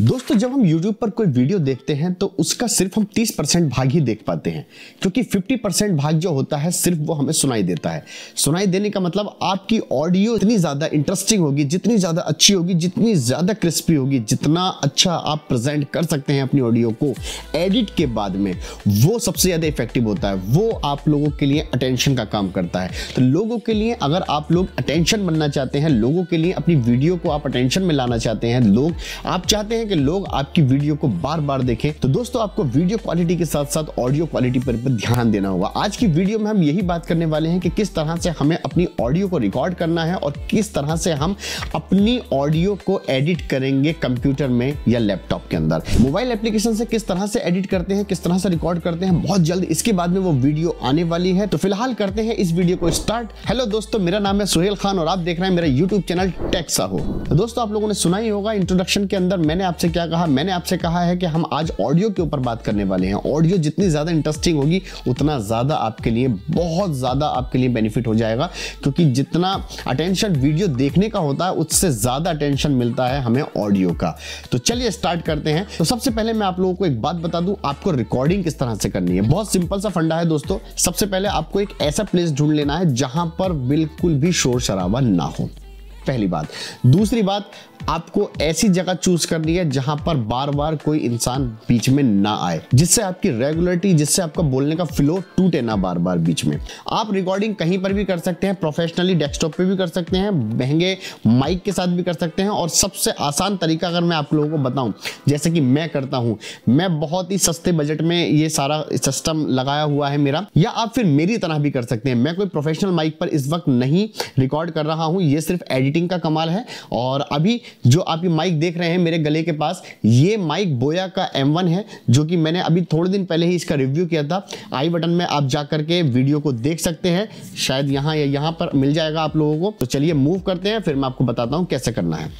दोस्तों जब हम YouTube पर कोई वीडियो देखते हैं तो उसका सिर्फ हम 30 परसेंट भाग ही देख पाते हैं क्योंकि 50 परसेंट भाग जो होता है सिर्फ वो हमें सुनाई देता है सुनाई देने का मतलब आपकी ऑडियो इतनी ज़्यादा इंटरेस्टिंग होगी जितनी ज़्यादा अच्छी होगी जितनी ज़्यादा क्रिस्पी होगी जितना अच्छा आप प्रेजेंट कर सकते हैं अपनी ऑडियो को एडिट के बाद में वो सबसे ज़्यादा इफेक्टिव होता है वो आप लोगों के लिए अटेंशन का काम करता है तो लोगों के लिए अगर आप लोग अटेंशन बनना चाहते हैं लोगों के लिए अपनी वीडियो को आप अटेंशन में लाना चाहते हैं लोग आप चाहते हैं हैं कि लोग आपकी वीडियो को बार बार देखें तो दोस्तों आपको वीडियो क्वालिटी के साथ साथ ऑडियो क्वालिटी पर ध्यान देना होगा आज की वीडियो में हम यही बात करने वाले हैं कि किस तरह से हमें अपनी ऑडियो को रिकॉर्ड करना है और किस तरह से हम अपनी ऑडियो को एडिट करेंगे कंप्यूटर में या लैपटॉप के अंदर मोबाइल एप्लीकेशन से किस तरह से एडिट करते हैं किस तरह से रिकॉर्ड करते हैं बहुत जल्द इसके बाद में वो वीडियो आने वाली है तो फिलहाल करते हैं इस वीडियो को स्टार्ट हेलो दोस्तों मेरा नाम है सुहेल खान और आप देख रहे हैं मेरा यूट्यूब चैनल टेक्सा हो तो दोस्तों आप लोगों ने सुना ही होगा इंट्रोडक्शन के अंदर मैंने आप आपसे क्या कहा मैंने आपसे कहा है कि हम आज ऑडियो के ऊपर बात करने वाले हैं ऑडियो जितनी ज़्यादा इंटरेस्टिंग होगी उतना ज़्यादा आपके लिए बहुत ज़्यादा आपके लिए बेनिफिट हो जाएगा क्योंकि जितना अटेंशन वीडियो देखने का होता है उससे ज़्यादा अटेंशन मिलता है हमें ऑडियो का तो चलिए स्टार्ट करते हैं तो सबसे पहले मैं आप लोगों को एक बात बता दूँ आपको रिकॉर्डिंग किस तरह से करनी है बहुत सिंपल सा फंडा है दोस्तों सबसे पहले आपको एक ऐसा प्लेस ढूंढ लेना है जहाँ पर बिल्कुल भी शोर शराबा ना हो पहली बात दूसरी बात आपको ऐसी जगह चूज करनी है जहां पर बार बार कोई इंसान बीच में ना आए जिससे आपकी रेगुलरिटी जिससे आपका बोलने का फ्लो टूटे ना बार बार बीच में आप रिकॉर्डिंग कहीं पर भी कर सकते हैं प्रोफेशनली डेस्कटॉप पे भी कर सकते हैं महंगे माइक के साथ भी कर सकते हैं और सबसे आसान तरीका अगर मैं आप लोगों को बताऊं जैसे कि मैं करता हूं मैं बहुत ही सस्ते बजट में ये सारा सिस्टम लगाया हुआ है मेरा या आप फिर मेरी तरह भी कर सकते हैं मैं कोई प्रोफेशनल माइक पर इस वक्त नहीं रिकॉर्ड कर रहा हूं ये सिर्फ एडिटिंग एडिटिंग का कमाल है और अभी जो आप ये माइक देख रहे हैं मेरे गले के पास ये माइक बोया का एम है जो कि मैंने अभी थोड़े दिन पहले ही इसका रिव्यू किया था आई बटन में आप जा करके वीडियो को देख सकते हैं शायद यहाँ या यहाँ पर मिल जाएगा आप लोगों को तो चलिए मूव करते हैं फिर मैं आपको बताता हूँ कैसे करना है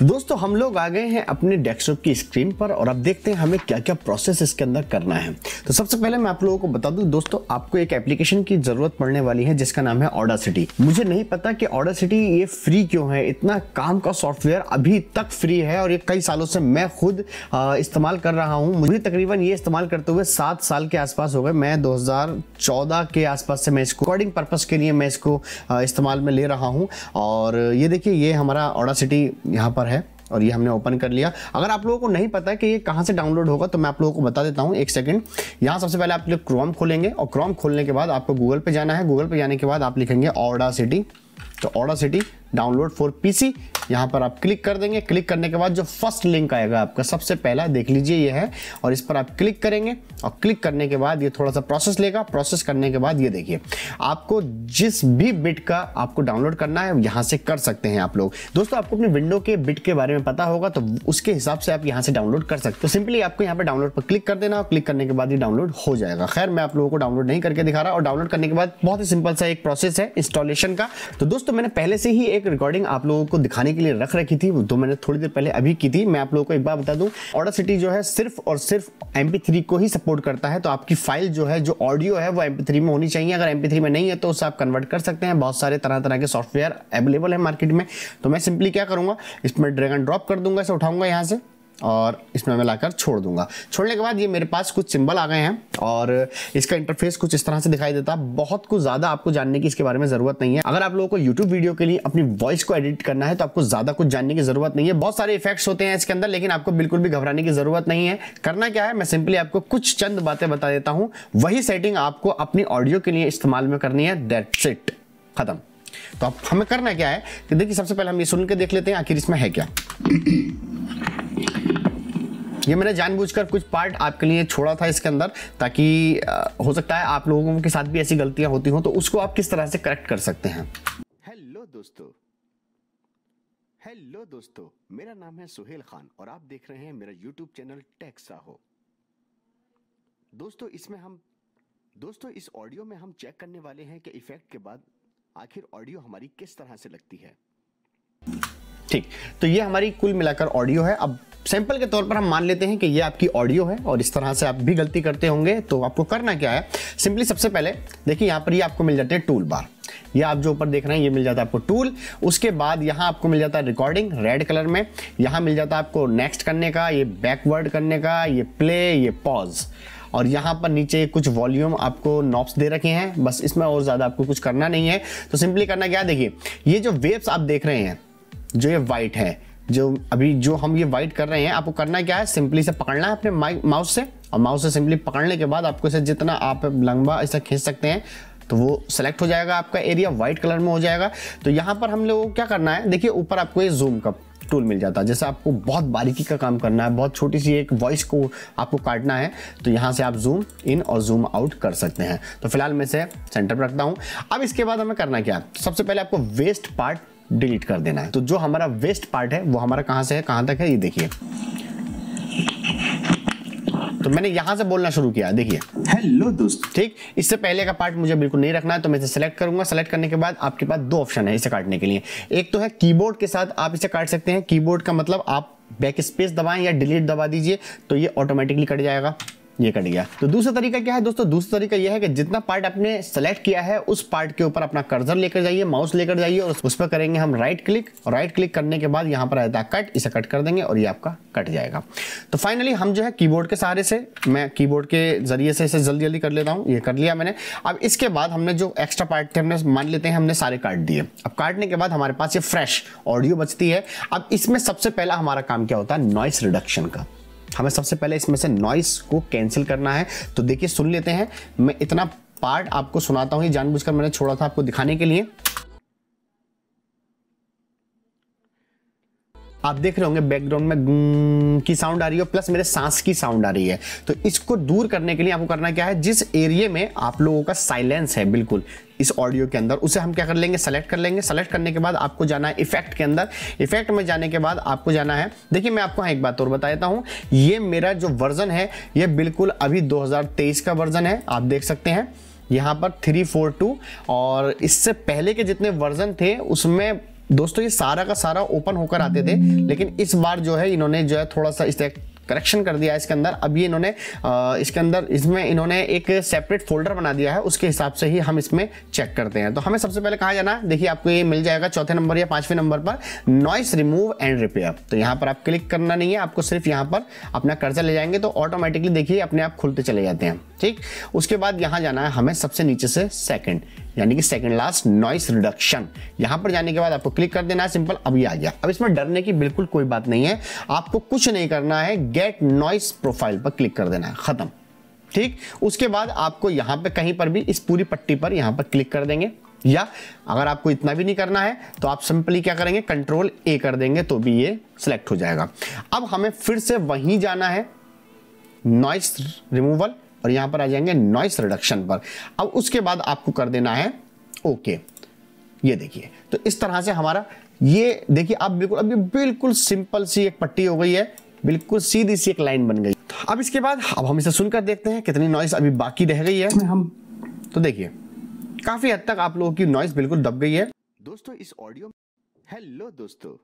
तो दोस्तों हम लोग आ गए हैं अपने डेस्कटॉप की स्क्रीन पर और अब देखते हैं हमें क्या क्या प्रोसेस इसके अंदर करना है तो सबसे पहले मैं आप लोगों को बता दूं दोस्तों आपको एक एप्लीकेशन की जरूरत पड़ने वाली है जिसका नाम है ऑडा सिटी मुझे नहीं पता कि ऑडा सिटी ये फ्री क्यों है इतना काम का सॉफ्टवेयर अभी तक फ्री है और ये कई सालों से मैं खुद इस्तेमाल कर रहा हूँ मुझे तकरीबन ये इस्तेमाल करते हुए सात साल के आसपास हो गए मैं दो के आसपास से मैं इसको अकॉर्डिंग पर्पज़ के लिए मैं इसको इस्तेमाल में ले रहा हूँ और ये देखिए ये हमारा ऑडा सिटी यहाँ पर है और ये हमने ओपन कर लिया अगर आप लोगों को नहीं पता कि ये कहाँ से डाउनलोड होगा तो मैं आप लोगों को बता देता हूँ एक सेकंड यहाँ सबसे पहले आप लोग क्रोम खोलेंगे और क्रोम खोलने के बाद आपको गूगल पे जाना है गूगल पे जाने के बाद आप लिखेंगे ऑर्डा सिटी तो Audacity download for PC यहां पर आप क्लिक कर देंगे क्लिक करने के बाद जो फर्स्ट लिंक आएगा आपका सबसे पहला देख लीजिए ये है और इस पर आप क्लिक करेंगे और क्लिक करने के बाद ये थोड़ा सा प्रोसेस लेगा प्रोसेस करने के बाद ये देखिए आपको जिस भी बिट का आपको डाउनलोड करना है यहां से कर सकते हैं आप लोग दोस्तों आपको अपने विंडो के बिट के बारे में पता होगा तो उसके हिसाब से आप यहाँ से डाउनलोड कर सकते हो तो सिंपली आपको यहाँ पर डाउनलोड पर क्लिक कर देना और क्लिक करने के बाद ये डाउनलोड हो जाएगा खैर मैं आप लोगों को डाउनलोड नहीं करके दिखा रहा और डाउनलोड करने के बाद बहुत ही सिंपल सा एक प्रोसेस है इंस्टॉलेशन का तो दोस्तों दोस्तों मैंने पहले से ही एक रिकॉर्डिंग आप लोगों को दिखाने के लिए रख रखी थी तो मैंने थोड़ी देर पहले अभी की थी मैं आप लोगों को एक बार बता दूं ऑडा सिटी जो है सिर्फ और सिर्फ एम को ही सपोर्ट करता है तो आपकी फाइल जो है जो ऑडियो है वो एम में होनी चाहिए अगर एम में नहीं है तो उसे आप कन्वर्ट कर सकते हैं बहुत सारे तरह तरह के सॉफ्टवेयर अवेलेबल है मार्केट में तो मैं सिंपली क्या करूंगा इसमें ड्रैगन ड्रॉप कर दूंगा इसे उठाऊंगा यहाँ से और इसमें मैं लाकर छोड़ दूंगा छोड़ने के बाद ये मेरे पास कुछ सिंबल आ गए हैं और इसका इंटरफेस कुछ इस तरह से दिखाई देता है बहुत कुछ ज़्यादा आपको जानने की इसके बारे में ज़रूरत नहीं है अगर आप लोगों को यूट्यूब वीडियो के लिए अपनी वॉइस को एडिट करना है तो आपको ज़्यादा कुछ जानने की ज़रूरत नहीं है बहुत सारे इफेक्ट्स होते हैं इसके अंदर लेकिन आपको बिल्कुल भी घबराने की ज़रूरत नहीं है करना क्या है मैं सिंपली आपको कुछ चंद बातें बता देता हूँ वही सेटिंग आपको अपनी ऑडियो के लिए इस्तेमाल में करनी है दैट्स इट खत्म तो अब हमें करना क्या है कि देखिए सबसे पहले हम ये सुन के देख लेते हैं आखिर इसमें है क्या ये मैंने जानबूझकर कुछ पार्ट आपके लिए छोड़ा था इसके अंदर ताकि हो सकता है आप लोगों के साथ भी ऐसी गलतियां होती हों तो उसको आप किस तरह से करेक्ट कर सकते हैं हेलो दोस्तों हेलो दोस्तों मेरा नाम है सुहेल खान और आप देख रहे हैं मेरा यूट्यूब चैनल टेक्सा हो दोस्तों इसमें हम दोस्तों इस ऑडियो में हम चेक करने वाले हैं कि इफेक्ट के बाद आखिर ऑडियो हमारी किस तरह से लगती है ठीक तो ये हमारी कुल मिलाकर ऑडियो है अब सैंपल के तौर पर हम मान लेते हैं कि ये आपकी ऑडियो है और इस तरह से आप भी गलती करते होंगे तो आपको करना क्या है सिंपली सबसे पहले देखिए यहाँ पर ये आपको मिल जाते हैं टूल बार ये आप जो ऊपर देख रहे हैं ये मिल जाता है आपको टूल उसके बाद यहाँ आपको मिल जाता है रिकॉर्डिंग रेड कलर में यहाँ मिल जाता है आपको नेक्स्ट करने का ये बैकवर्ड करने का ये प्ले ये पॉज और यहाँ पर नीचे कुछ वॉल्यूम आपको नॉब्स दे रखे हैं बस इसमें और ज़्यादा आपको कुछ करना नहीं है तो सिंपली करना क्या देखिए ये जो वेव्स आप देख रहे हैं जो ये वाइट है जो अभी जो हम ये वाइट कर रहे हैं आपको करना क्या है सिंपली से पकड़ना है अपने माउस से और माउस से सिंपली पकड़ने के बाद आपको इसे जितना आप लंबा इसे खींच सकते हैं तो वो सेलेक्ट हो जाएगा आपका एरिया व्हाइट कलर में हो जाएगा तो यहाँ पर हम लोगों को क्या करना है देखिए ऊपर आपको ये जूम का टूल मिल जाता है जैसे आपको बहुत बारीकी का काम करना है बहुत छोटी सी एक वॉइस को आपको काटना है तो यहाँ से आप जूम इन और जूम आउट कर सकते हैं तो फिलहाल मैं इसे सेंटर पर रखता हूँ अब इसके बाद हमें करना क्या सबसे पहले आपको वेस्ट पार्ट डिलीट कर देना है तो जो हमारा वेस्ट पार्ट है वो हमारा कहां से है कहां तक है ये देखिए तो मैंने यहां से बोलना शुरू किया देखिए हेलो दोस्त ठीक इससे पहले का पार्ट मुझे बिल्कुल नहीं रखना है तो मैं इसे सेलेक्ट करूंगा सेलेक्ट करने के बाद आपके पास दो ऑप्शन है इसे काटने के लिए एक तो है कीबोर्ड के साथ आप इसे काट सकते हैं कीबोर्ड का मतलब आप बैक स्पेस दबाएं या डिलीट दबा दीजिए तो ये ऑटोमेटिकली कट जाएगा ये कट गया तो दूसरा तरीका क्या है दोस्तों दूसरा तरीका यह है कि जितना पार्ट आपने सेलेक्ट किया है उस पार्ट के ऊपर अपना कर्जर लेकर जाइए माउस लेकर जाइए और उस पर करेंगे हम राइट क्लिक और राइट क्लिक करने के बाद यहाँ पर रहता है कट इसे कट कर देंगे और ये आपका कट जाएगा तो फाइनली हम जो है कीबोर्ड के सहारे से मैं कीबोर्ड के जरिए से इसे जल्दी जल्दी कर लेता हूँ ये कर लिया मैंने अब इसके बाद हमने जो एक्स्ट्रा पार्ट थे हमने मान लेते हैं हमने सारे काट दिए अब काटने के बाद हमारे पास ये फ्रेश ऑडियो बचती है अब इसमें सबसे पहला हमारा काम क्या होता है नॉइस रिडक्शन का हमें सबसे पहले इसमें से नॉइस को कैंसिल करना है तो देखिए सुन लेते हैं मैं इतना पार्ट आपको सुनाता हूँ ये जानबूझकर मैंने छोड़ा था आपको दिखाने के लिए आप देख रहे होंगे बैकग्राउंड में mm, की साउंड आ रही है प्लस मेरे सांस की साउंड आ रही है तो इसको दूर करने के लिए आपको करना क्या है जिस एरिए में आप लोगों का साइलेंस है बिल्कुल इस ऑडियो के अंदर उसे हम क्या कर लेंगे सेलेक्ट कर लेंगे सेलेक्ट करने के बाद आपको जाना है इफेक्ट के अंदर इफेक्ट में जाने के बाद आपको जाना है देखिए मैं आपको हाँ एक बात और बता देता हूँ ये मेरा जो वर्जन है ये बिल्कुल अभी दो का वर्जन है आप देख सकते हैं यहाँ पर थ्री फोर टू और इससे पहले के जितने वर्जन थे उसमें दोस्तों ये सारा का सारा ओपन होकर आते थे लेकिन इस बार जो है इन्होंने जो है थोड़ा सा इस करेक्शन कर दिया है इसके अंदर अभी इन्होंने इसके अंदर इसमें इन्होंने एक सेपरेट फोल्डर बना दिया है उसके हिसाब से ही हम इसमें चेक करते हैं तो हमें सबसे पहले कहा जाना देखिए आपको ये मिल जाएगा चौथे नंबर या पांचवें नंबर पर नॉइस रिमूव एंड रिपेयर तो यहाँ पर आप क्लिक करना नहीं है आपको सिर्फ यहाँ पर अपना कर्जा ले जाएंगे तो ऑटोमेटिकली देखिए अपने आप खुलते चले जाते हैं ठीक उसके बाद यहाँ जाना है हमें सबसे नीचे से सेकेंड यानी कि सेकंड लास्ट नॉइस रिडक्शन यहां पर जाने के बाद आपको क्लिक कर देना है सिंपल अभी आ गया अब इसमें डरने की बिल्कुल कोई बात नहीं है आपको कुछ नहीं करना है गेट नॉइस प्रोफाइल पर क्लिक कर देना है खत्म ठीक उसके बाद आपको यहां पे कहीं पर भी इस पूरी पट्टी पर यहां पर क्लिक कर देंगे या अगर आपको इतना भी नहीं करना है तो आप सिंपली क्या करेंगे कंट्रोल ए कर देंगे तो भी ये सिलेक्ट हो जाएगा अब हमें फिर से वहीं जाना है नॉइस रिमूवल और यहां पर आ जाएंगे नॉइस रिडक्शन पर अब उसके बाद आपको कर देना है ओके ये देखिए तो इस तरह से हमारा ये देखिए आप बिल्कुल अब ये बिल्कुल सिंपल सी एक पट्टी हो गई है बिल्कुल सीधी सी एक लाइन बन गई अब इसके बाद अब हम इसे सुनकर देखते हैं कितनी नॉइस अभी बाकी रह गई है हम तो देखिए काफी हद तक आप लोगों की नॉइस बिल्कुल दब गई है दोस्तों इस ऑडियो हेलो दोस्तों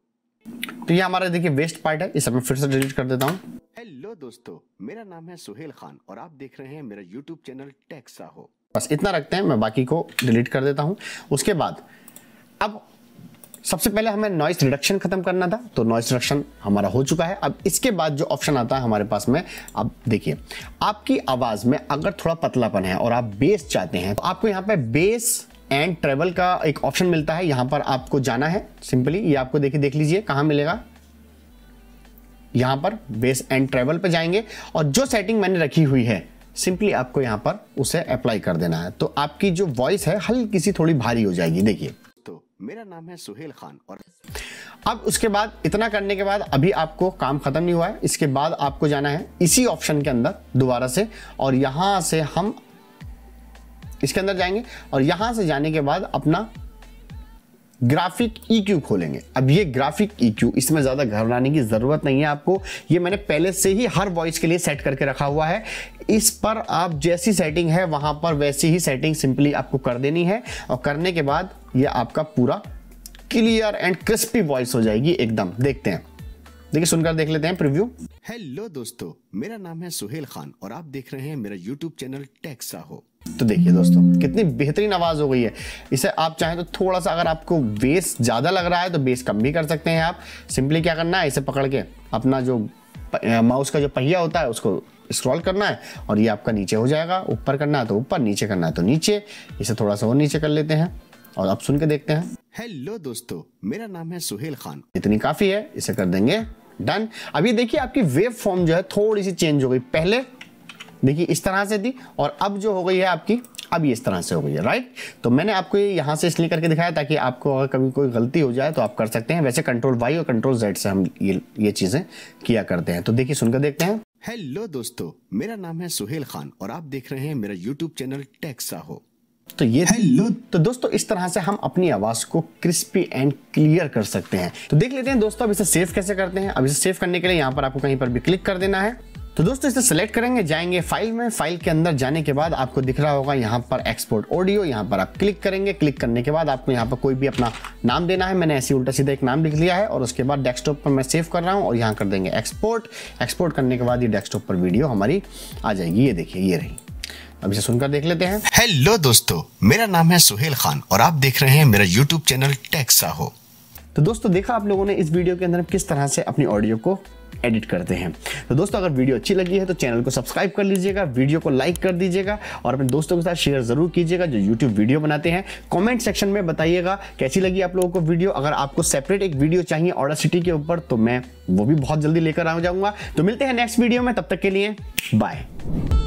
तो ये हमारा देखिए वेस्ट पार्ट है इसे मैं फिर से डिलीट कर देता हूँ हेलो दोस्तों मेरा नाम है सुहेल खान और आप देख रहे हैं मेरा यूट्यूब चैनल टेक्सा हो बस इतना रखते हैं मैं बाकी को डिलीट कर देता हूँ उसके बाद अब सबसे पहले हमें नॉइस रिडक्शन खत्म करना था तो नॉइस रिडक्शन हमारा हो चुका है अब इसके बाद जो ऑप्शन आता है हमारे पास में अब देखिए आपकी आवाज़ में अगर थोड़ा पतलापन है और आप बेस चाहते हैं तो आपको यहाँ पे बेस एंड ट्रेवल का एक ऑप्शन मिलता है यहां पर आपको जाना है सिंपली ये आपको देखिए देख लीजिए कहाँ मिलेगा यहां पर बेस एंड ट्रेवल पे जाएंगे और जो सेटिंग मैंने रखी हुई है सिंपली आपको यहां पर उसे अप्लाई कर देना है तो आपकी जो वॉइस है हल्की सी थोड़ी भारी हो जाएगी देखिए तो मेरा नाम है सुहेल खान और अब उसके बाद इतना करने के बाद अभी आपको काम ख़त्म नहीं हुआ है इसके बाद आपको जाना है इसी ऑप्शन के अंदर दोबारा से और यहां से हम इसके अंदर जाएंगे और यहां से जाने के बाद अपना ग्राफिक ईक्यू e खोलेंगे अब ये ग्राफिक ईक्यू e इसमें ज़्यादा घबराने की ज़रूरत नहीं है आपको ये मैंने पहले से ही हर वॉइस के लिए सेट करके रखा हुआ है इस पर आप जैसी सेटिंग है वहां पर वैसी ही सेटिंग सिंपली आपको कर देनी है और करने के बाद ये आपका पूरा क्लियर एंड क्रिस्पी वॉइस हो जाएगी एकदम देखते हैं देखिए सुनकर देख लेते हैं प्रीव्यू हेलो दोस्तों मेरा नाम है सुहेल खान और आप देख रहे हैं मेरा यूट्यूब चैनल टेक्सा हो तो देखिए दोस्तों कितनी बेहतरीन आवाज़ हो गई है इसे आप चाहें तो थोड़ा सा अगर आपको बेस ज़्यादा लग रहा है तो बेस कम भी कर सकते हैं आप सिंपली क्या करना है इसे पकड़ के अपना जो माउस का जो पहिया होता है उसको स्क्रॉल करना है और ये आपका नीचे हो जाएगा ऊपर करना है तो ऊपर नीचे करना है तो नीचे इसे थोड़ा सा और नीचे कर लेते हैं और अब सुन के देखते हैं हेलो दोस्तों मेरा नाम है सुहेल खान इतनी काफ़ी है इसे कर देंगे डन अब ये देखिए आपकी वेव फॉर्म जो है थोड़ी सी चेंज हो गई पहले देखिए इस तरह से थी और अब जो हो गई है आपकी अब इस तरह से हो गई है राइट तो मैंने आपको ये यहाँ से इसलिए करके दिखाया ताकि आपको अगर कभी कोई गलती हो जाए तो आप कर सकते हैं वैसे कंट्रोल वाई और कंट्रोल जेड से हम ये ये चीज़ें किया करते हैं तो देखिए सुनकर देखते हैं हेलो दोस्तों मेरा नाम है सुहेल खान और आप देख रहे हैं मेरा यूट्यूब चैनल टेक्सा हो तो ये हेलो तो दोस्तों इस तरह से हम अपनी आवाज को क्रिस्पी एंड क्लियर कर सकते हैं तो देख लेते हैं दोस्तों अब इसे सेव कैसे करते हैं अब इसे सेव करने के लिए यहाँ पर आपको कहीं पर भी क्लिक कर देना है तो दोस्तों इसे सेलेक्ट करेंगे जाएंगे फाइल में फाइल के अंदर जाने के बाद आपको दिख रहा होगा यहाँ पर एक्सपोर्ट ऑडियो यहाँ पर आप क्लिक करेंगे क्लिक करने के बाद आपको यहाँ पर कोई भी अपना नाम देना है मैंने ऐसे उल्टा सीधा एक नाम लिख लिया है और उसके बाद डेस्कटॉप पर मैं सेव कर रहा हूँ और यहाँ कर देंगे एक्सपोर्ट एक्सपोर्ट करने के बाद ये डेस्कटॉप पर वीडियो हमारी आ जाएगी ये देखिए ये रही अब इसे सुनकर देख लेते हैं हेलो दोस्तों मेरा नाम है सुहेल खान और आप देख रहे हैं मेरा यूट्यूब चैनल टेक्सा हो तो दोस्तों देखा आप लोगों ने इस वीडियो के अंदर किस तरह से अपनी ऑडियो को एडिट करते हैं तो दोस्तों अगर वीडियो अच्छी लगी है तो चैनल को सब्सक्राइब कर लीजिएगा वीडियो को लाइक कर दीजिएगा और अपने दोस्तों के साथ शेयर ज़रूर कीजिएगा जो यूट्यूब वीडियो बनाते हैं कॉमेंट सेक्शन में बताइएगा कैसी लगी आप लोगों को वीडियो अगर आपको सेपरेट एक वीडियो चाहिए ऑर्डर सिटी के ऊपर तो मैं वो भी बहुत जल्दी लेकर आ जाऊंगा तो मिलते हैं नेक्स्ट वीडियो में तब तक के लिए बाय